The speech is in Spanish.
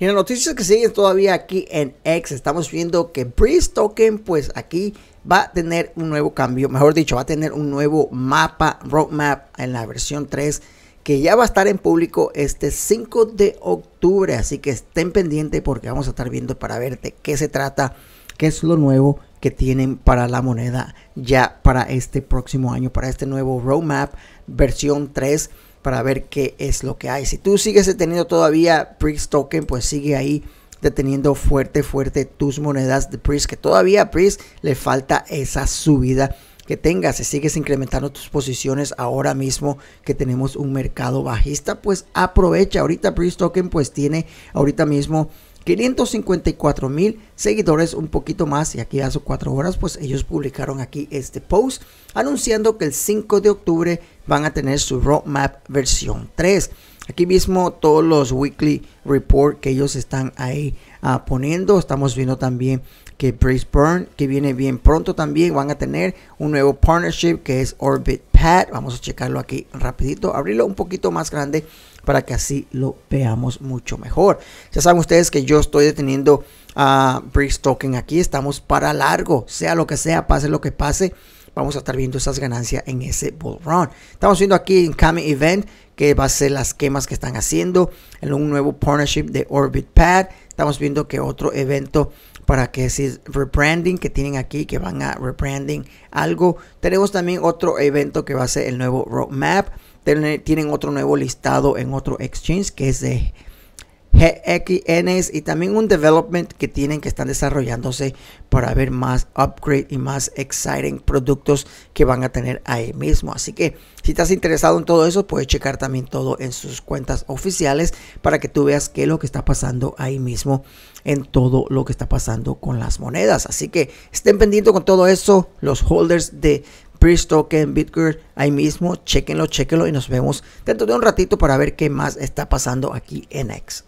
Y en las noticias que siguen todavía aquí en X, estamos viendo que Breeze Token, pues aquí va a tener un nuevo cambio, mejor dicho, va a tener un nuevo mapa, roadmap en la versión 3, que ya va a estar en público este 5 de octubre. Así que estén pendientes porque vamos a estar viendo para ver de qué se trata, qué es lo nuevo que tienen para la moneda ya para este próximo año, para este nuevo roadmap versión 3 para ver qué es lo que hay. Si tú sigues deteniendo todavía PRIX token, pues sigue ahí deteniendo fuerte, fuerte tus monedas de PRIX, que todavía a le falta esa subida que tengas. Si sigues incrementando tus posiciones ahora mismo que tenemos un mercado bajista, pues aprovecha. Ahorita PRIX token pues tiene ahorita mismo 554 mil seguidores, un poquito más, y aquí hace cuatro horas, pues ellos publicaron aquí este post anunciando que el 5 de octubre van a tener su roadmap versión 3. Aquí mismo todos los weekly report que ellos están ahí ah, poniendo. Estamos viendo también que Brisbane, Burn, que viene bien pronto también, van a tener un nuevo partnership que es Orbit Pad. Vamos a checarlo aquí rapidito, abrirlo un poquito más grande para que así lo veamos mucho mejor. Ya saben ustedes que yo estoy deteniendo a uh, Token aquí. Estamos para largo, sea lo que sea, pase lo que pase vamos a estar viendo esas ganancias en ese bull run. Estamos viendo aquí en coming Event que va a ser las quemas que están haciendo en un nuevo partnership de Orbit Pad. Estamos viendo que otro evento para que es rebranding que tienen aquí, que van a rebranding algo. Tenemos también otro evento que va a ser el nuevo roadmap. Tienen otro nuevo listado en otro exchange que es de GXNs y también un development que tienen que están desarrollándose para ver más upgrade y más exciting productos que van a tener ahí mismo. Así que si estás interesado en todo eso, puedes checar también todo en sus cuentas oficiales para que tú veas qué es lo que está pasando ahí mismo en todo lo que está pasando con las monedas. Así que estén pendientes con todo eso, los holders de Bridge Token, Bitcoin, ahí mismo, chequenlo, chequenlo y nos vemos dentro de un ratito para ver qué más está pasando aquí en X.